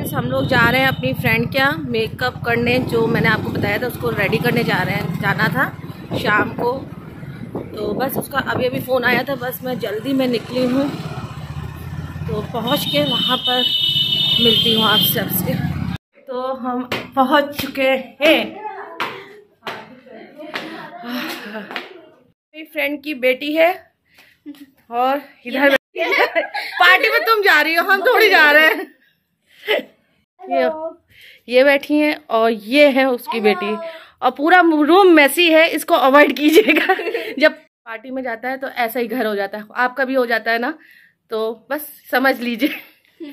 friends हम लोग जा रहे हैं अपनी फ्रेंड यहाँ मेकअप करने जो मैंने आपको बताया था उसको रेडी करने जा रहे हैं जाना था शाम को तो बस उसका अभी अभी फ़ोन आया था बस मैं जल्दी में निकली हूँ तो पहुँच के वहाँ पर मिलती हूँ आप सबसे तो हम पहुँच चुके हैं मेरी फ्रेंड की बेटी है और इधर पार्टी में तुम जा रही हो हम थोड़ी जा रहे हैं ये ये बैठी है और ये है उसकी बेटी और पूरा रूम मैसी है इसको अवॉइड कीजिएगा जब पार्टी में जाता है तो ऐसा ही घर हो जाता है आपका भी हो जाता है ना तो बस समझ लीजिए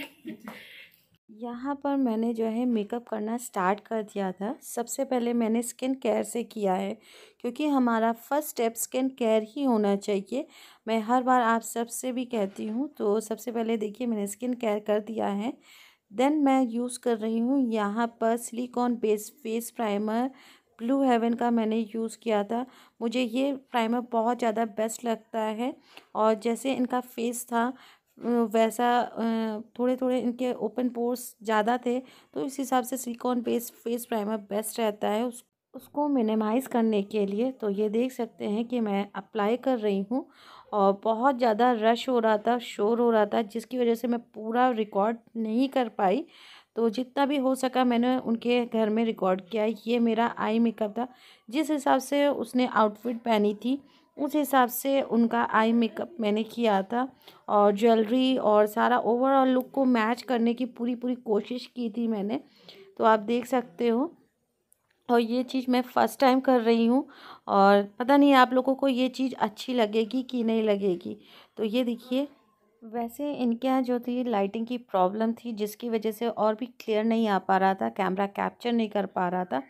यहाँ पर मैंने जो है मेकअप करना स्टार्ट कर दिया था सबसे पहले मैंने स्किन केयर से किया है क्योंकि हमारा फर्स्ट स्टेप स्किन केयर ही होना चाहिए मैं हर बार आप सबसे भी कहती हूँ तो सबसे पहले देखिए मैंने स्किन केयर कर दिया है देन मैं यूज़ कर रही हूँ यहाँ पर silicone base face primer blue heaven का मैंने यूज़ किया था मुझे ये प्राइमर बहुत ज़्यादा बेस्ट लगता है और जैसे इनका फेस था वैसा थोड़े थोड़े इनके ओपन पोर्स ज़्यादा थे तो इस हिसाब से silicone base face primer best रहता है उस उसको मिनिमाइज़ करने के लिए तो ये देख सकते हैं कि मैं अप्लाई कर रही हूँ और बहुत ज़्यादा रश हो रहा था शोर हो रहा था जिसकी वजह से मैं पूरा रिकॉर्ड नहीं कर पाई तो जितना भी हो सका मैंने उनके घर में रिकॉर्ड किया ये मेरा आई मेकअप था जिस हिसाब से उसने आउटफिट पहनी थी उस हिसाब से उनका आई मेकअप मैंने किया था और ज्वेलरी और सारा ओवरऑल लुक को मैच करने की पूरी पूरी कोशिश की थी मैंने तो आप देख सकते हो और ये चीज़ मैं फ़र्स्ट टाइम कर रही हूँ और पता नहीं आप लोगों को ये चीज़ अच्छी लगेगी कि नहीं लगेगी तो ये देखिए वैसे इनके यहाँ जो थी लाइटिंग की प्रॉब्लम थी जिसकी वजह से और भी क्लियर नहीं आ पा रहा था कैमरा कैप्चर नहीं कर पा रहा था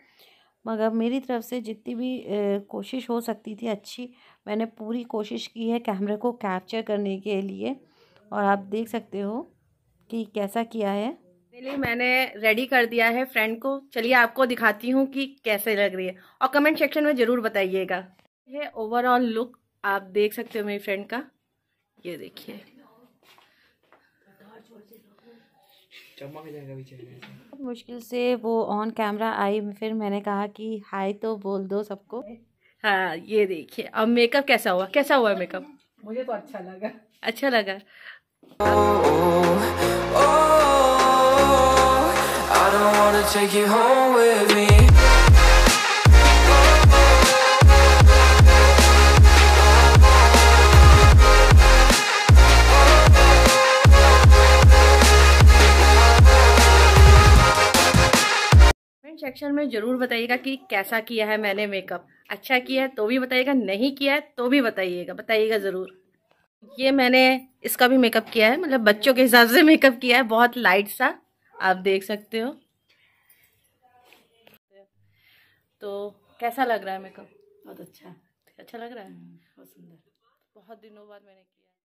मगर मेरी तरफ से जितनी भी ए, कोशिश हो सकती थी अच्छी मैंने पूरी कोशिश की है कैमरे को कैप्चर करने के लिए और आप देख सकते हो कि कैसा किया है लिए मैंने रेडी कर दिया है फ्रेंड को चलिए आपको दिखाती हूँ कि कैसे लग रही है और कमेंट सेक्शन में ज़रूर बताइएगा ये ओवरऑल लुक आप देख सकते हो मेरी फ्रेंड का ये देखिए मुश्किल से वो ऑन कैमरा आई फिर मैंने कहा कि हाय तो बोल दो सबको हाँ ये देखिए अब मेकअप कैसा हुआ कैसा हुआ मेकअप मुझे तो अच्छा लगा अच्छा लगा कमेंट सेक्शन में ज़रूर बताइएगा कि कैसा किया है मैंने मेकअप अच्छा किया है तो भी बताइएगा नहीं किया है तो भी बताइएगा बताइएगा ज़रूर ये मैंने इसका भी मेकअप किया है मतलब बच्चों के हिसाब से मेकअप किया है बहुत लाइट सा आप देख सकते हो कैसा लग रहा है मेकअप बहुत अच्छा अच्छा लग रहा है हम्म, बहुत सुंदर बहुत दिनों बाद मैंने किया